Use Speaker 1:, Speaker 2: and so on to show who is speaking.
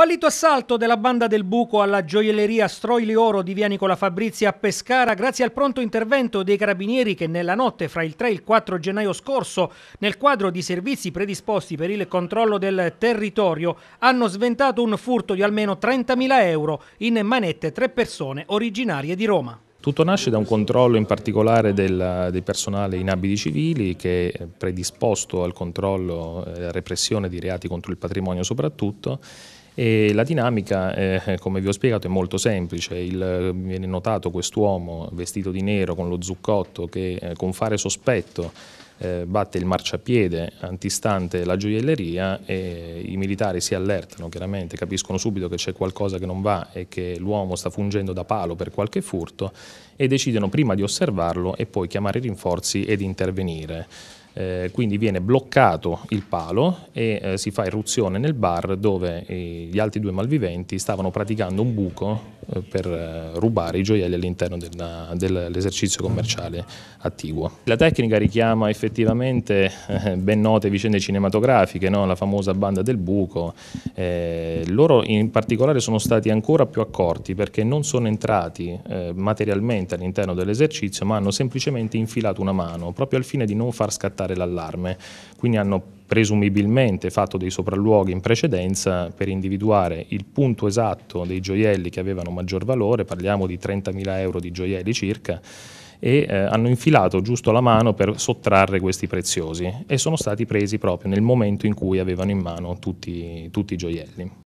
Speaker 1: Fallito assalto della banda del buco alla gioielleria Stroili Oro di via Nicola Fabrizi a Pescara grazie al pronto intervento dei carabinieri che nella notte fra il 3 e il 4 gennaio scorso nel quadro di servizi predisposti per il controllo del territorio hanno sventato un furto di almeno 30.000 euro in manette tre persone originarie di Roma.
Speaker 2: Tutto nasce da un controllo in particolare del, del, personale in abiti civili che è predisposto al controllo e eh, alla repressione di reati contro il patrimonio soprattutto e la dinamica, eh, come vi ho spiegato, è molto semplice. Il, viene notato quest'uomo vestito di nero con lo zuccotto che eh, con fare sospetto eh, batte il marciapiede antistante la gioielleria e i militari si allertano chiaramente, capiscono subito che c'è qualcosa che non va e che l'uomo sta fungendo da palo per qualche furto e decidono prima di osservarlo e poi chiamare i rinforzi ed intervenire. Eh, quindi viene bloccato il palo e eh, si fa irruzione nel bar dove eh, gli altri due malviventi stavano praticando un buco eh, per eh, rubare i gioielli all'interno dell'esercizio dell commerciale attiguo. La tecnica richiama effettivamente eh, ben note vicende cinematografiche, no? la famosa banda del buco. loro in particolare sono stati ancora più accorti perché non sono entrati materialmente all'interno dell'esercizio ma hanno semplicemente infilato una mano proprio al fine di non far scattare dare l'allarme. Quindi hanno presumibilmente fatto dei sopralluoghi in precedenza per individuare il punto esatto dei gioielli che avevano maggior valore, parliamo di 30.000 euro di gioielli circa, e eh, hanno infilato giusto la mano per sottrarre questi preziosi e sono stati presi proprio nel momento in cui avevano in mano tutti, tutti i gioielli.